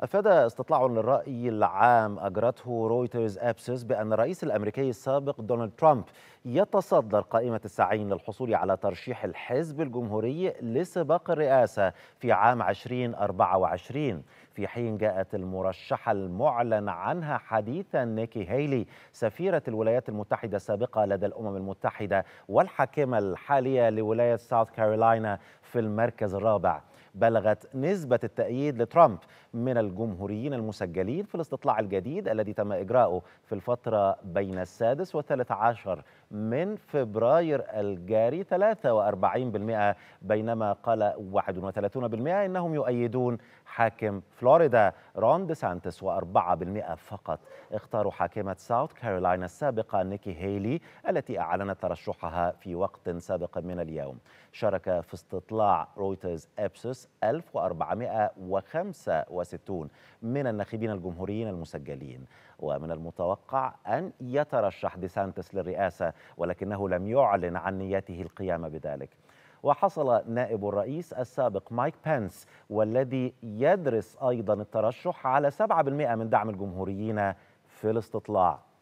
أفاد استطلاع للرأي العام أجرته رويترز أبسس بأن الرئيس الأمريكي السابق دونالد ترامب يتصدر قائمة السعين للحصول على ترشيح الحزب الجمهوري لسباق الرئاسة في عام 2024 في حين جاءت المرشحة المعلن عنها حديثا نيكي هيلي سفيرة الولايات المتحدة السابقة لدى الأمم المتحدة والحاكمة الحالية لولاية ساوث كارولاينا في المركز الرابع بلغت نسبة التأييد لترامب من الجمهوريين المسجلين في الاستطلاع الجديد الذي تم إجراؤه في الفترة بين السادس والثالث عشر من فبراير الجاري 43% بينما قال 31% إنهم يؤيدون حاكم فلوريدا رون دي سانتس و4% فقط اختاروا حاكمة ساوث كارولاينا السابقة نيكي هيلي التي أعلنت ترشحها في وقت سابق من اليوم شارك في استطلاع رويترز أبسوس 1465 من الناخبين الجمهوريين المسجلين ومن المتوقع أن يترشح ديسانتس للرئاسة ولكنه لم يعلن عن نيته القيام بذلك وحصل نائب الرئيس السابق مايك بنس والذي يدرس أيضا الترشح على 7% من دعم الجمهوريين في الاستطلاع